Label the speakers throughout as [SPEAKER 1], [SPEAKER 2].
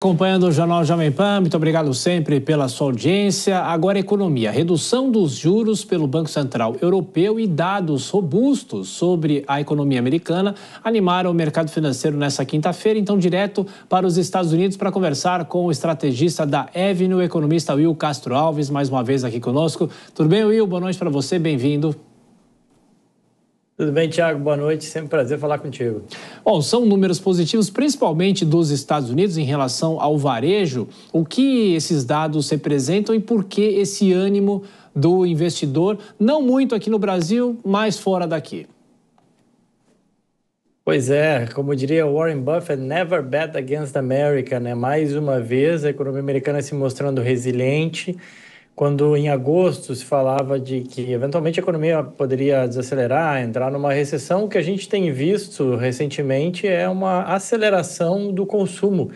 [SPEAKER 1] Acompanhando o Jornal Jovem Pan, muito obrigado sempre pela sua audiência. Agora, economia. Redução dos juros pelo Banco Central Europeu e dados robustos sobre a economia americana animaram o mercado financeiro nesta quinta-feira. Então, direto para os Estados Unidos para conversar com o estrategista da Avenue, o economista Will Castro Alves, mais uma vez aqui conosco. Tudo bem, Will? Boa noite para você, bem-vindo. Tudo bem, Tiago? Boa noite. Sempre um prazer falar contigo. Bom, são números positivos, principalmente dos Estados Unidos em relação ao varejo. O que esses dados representam e por que esse ânimo do investidor, não muito aqui no Brasil, mas fora daqui?
[SPEAKER 2] Pois é, como diria Warren Buffett, never bet against America, né? Mais uma vez, a economia americana se mostrando resiliente quando em agosto se falava de que eventualmente a economia poderia desacelerar, entrar numa recessão, o que a gente tem visto recentemente é uma aceleração do consumo.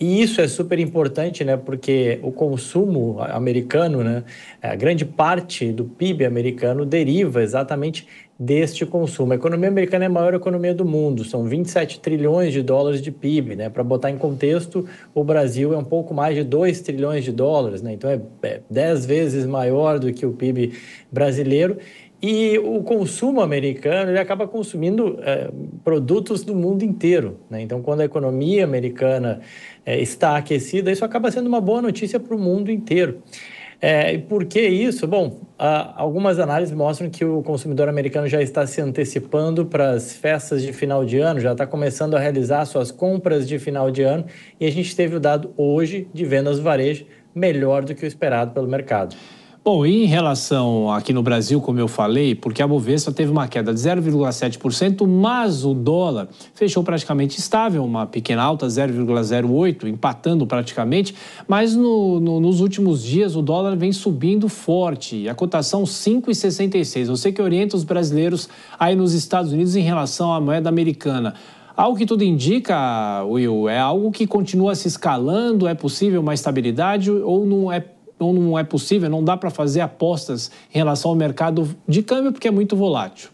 [SPEAKER 2] E isso é super importante, né? Porque o consumo americano, né? A grande parte do PIB americano deriva exatamente deste consumo. A economia americana é a maior economia do mundo, são 27 trilhões de dólares de PIB, né? Para botar em contexto, o Brasil é um pouco mais de 2 trilhões de dólares, né? Então é 10 é vezes maior do que o PIB brasileiro. E o consumo americano ele acaba consumindo é, produtos do mundo inteiro. Né? Então, quando a economia americana é, está aquecida, isso acaba sendo uma boa notícia para o mundo inteiro. É, e por que isso? Bom, algumas análises mostram que o consumidor americano já está se antecipando para as festas de final de ano, já está começando a realizar suas compras de final de ano, e a gente teve o dado hoje de vendas varejo melhor do que o esperado pelo mercado. Bom, em
[SPEAKER 1] relação aqui no Brasil, como eu falei, porque a Bovespa teve uma queda de 0,7%, mas o dólar fechou praticamente estável, uma pequena alta, 0,08, empatando praticamente, mas no, no, nos últimos dias o dólar vem subindo forte, a cotação 5,66. Você que orienta os brasileiros aí nos Estados Unidos em relação à moeda americana. Algo que tudo indica, Will, é algo que continua se escalando, é possível uma estabilidade ou não é então não é possível, não dá para fazer apostas em relação ao mercado de câmbio porque é muito volátil.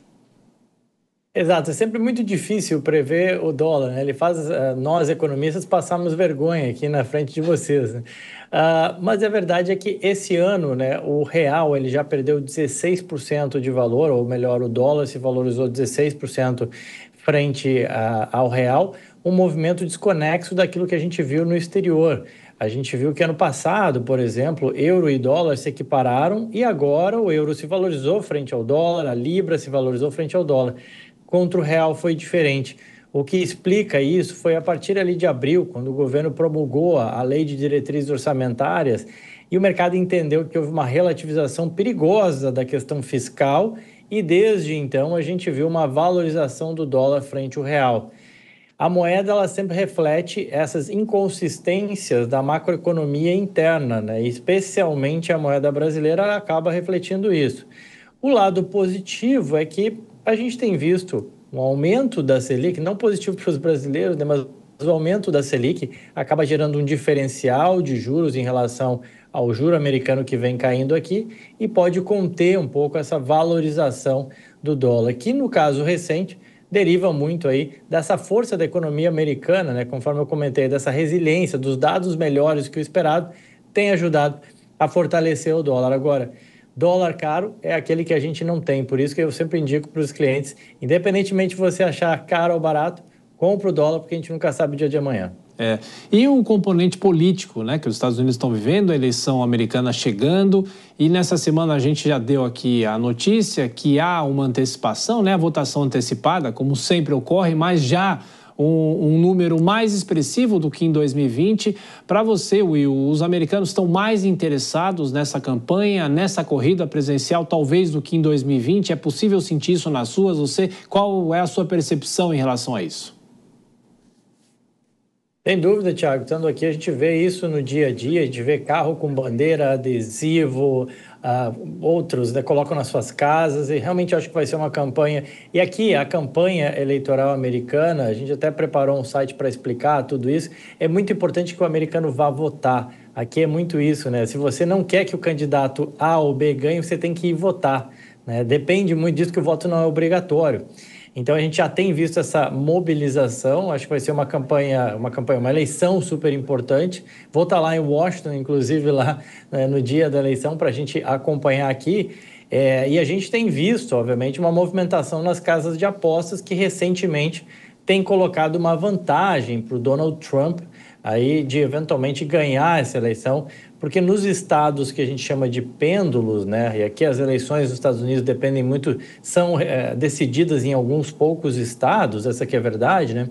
[SPEAKER 2] Exato, é sempre muito difícil prever o dólar. Né? Ele faz uh, nós economistas passarmos vergonha aqui na frente de vocês. Né? Uh, mas a verdade é que esse ano, né, o real ele já perdeu 16% de valor, ou melhor, o dólar se valorizou 16% frente ah, ao real um movimento desconexo daquilo que a gente viu no exterior. A gente viu que ano passado, por exemplo, euro e dólar se equipararam e agora o euro se valorizou frente ao dólar, a libra se valorizou frente ao dólar. Contra o real foi diferente. O que explica isso foi a partir ali de abril, quando o governo promulgou a lei de diretrizes orçamentárias e o mercado entendeu que houve uma relativização perigosa da questão fiscal e desde então a gente viu uma valorização do dólar frente ao real. A moeda ela sempre reflete essas inconsistências da macroeconomia interna, né? especialmente a moeda brasileira acaba refletindo isso. O lado positivo é que a gente tem visto um aumento da Selic, não positivo para os brasileiros, né, mas o aumento da Selic acaba gerando um diferencial de juros em relação ao juro americano que vem caindo aqui e pode conter um pouco essa valorização do dólar, que no caso recente deriva muito aí dessa força da economia americana, né? Conforme eu comentei, dessa resiliência, dos dados melhores que o esperado, tem ajudado a fortalecer o dólar. Agora, dólar caro é aquele que a gente não tem, por isso que eu sempre indico para os clientes, independentemente de você achar caro ou barato, compra o dólar, porque a gente nunca sabe o dia de amanhã. É. E o componente
[SPEAKER 1] político, né, que os Estados Unidos estão vivendo, a eleição americana chegando, e nessa semana a gente já deu aqui a notícia que há uma antecipação, né, a votação antecipada, como sempre ocorre, mas já um, um, número mais expressivo do que em 2020. Para você, Will, os americanos estão mais interessados nessa campanha, nessa corrida presencial, talvez do que em 2020? É possível sentir isso nas suas? Você, qual é a sua percepção em relação a isso?
[SPEAKER 2] Sem dúvida, Thiago. Estando aqui, a gente vê isso no dia a dia, a gente vê carro com bandeira, adesivo, uh, outros né, colocam nas suas casas, e realmente acho que vai ser uma campanha. E aqui, a campanha eleitoral americana, a gente até preparou um site para explicar tudo isso. É muito importante que o americano vá votar. Aqui é muito isso, né? Se você não quer que o candidato A ou B ganhe, você tem que ir votar. Né? Depende muito disso que o voto não é obrigatório. Então a gente já tem visto essa mobilização, acho que vai ser uma campanha, uma campanha, uma eleição super importante. Vou estar tá lá em Washington, inclusive lá né, no dia da eleição, para a gente acompanhar aqui. É, e a gente tem visto, obviamente, uma movimentação nas casas de apostas que recentemente tem colocado uma vantagem para o Donald Trump aí de eventualmente ganhar essa eleição, porque nos estados que a gente chama de pêndulos, né, e aqui as eleições dos Estados Unidos dependem muito, são é, decididas em alguns poucos estados, essa que é a verdade, né?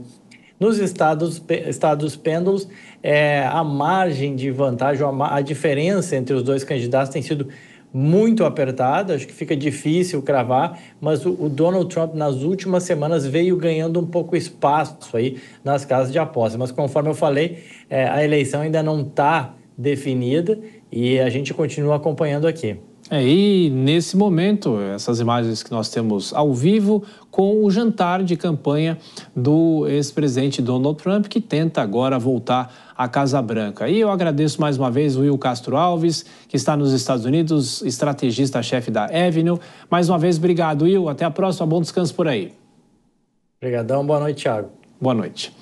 [SPEAKER 2] Nos estados, estados pêndulos, é, a margem de vantagem, a, a diferença entre os dois candidatos tem sido muito apertado, acho que fica difícil cravar, mas o, o, Donald Trump nas últimas semanas veio ganhando um pouco espaço aí nas casas de aposta. Mas conforme eu falei, é, a eleição ainda não está definida e a gente continua acompanhando aqui. É, e
[SPEAKER 1] nesse momento, essas imagens que nós temos ao vivo com o jantar de campanha do ex-presidente Donald Trump, que tenta agora voltar à Casa Branca. E eu agradeço mais uma vez o Will Castro Alves, que está nos Estados Unidos, estrategista-chefe da Avenue. Mais uma vez, obrigado, Will. Até a próxima. Bom descanso por aí.
[SPEAKER 2] Obrigadão. Boa noite, Thiago. Boa noite.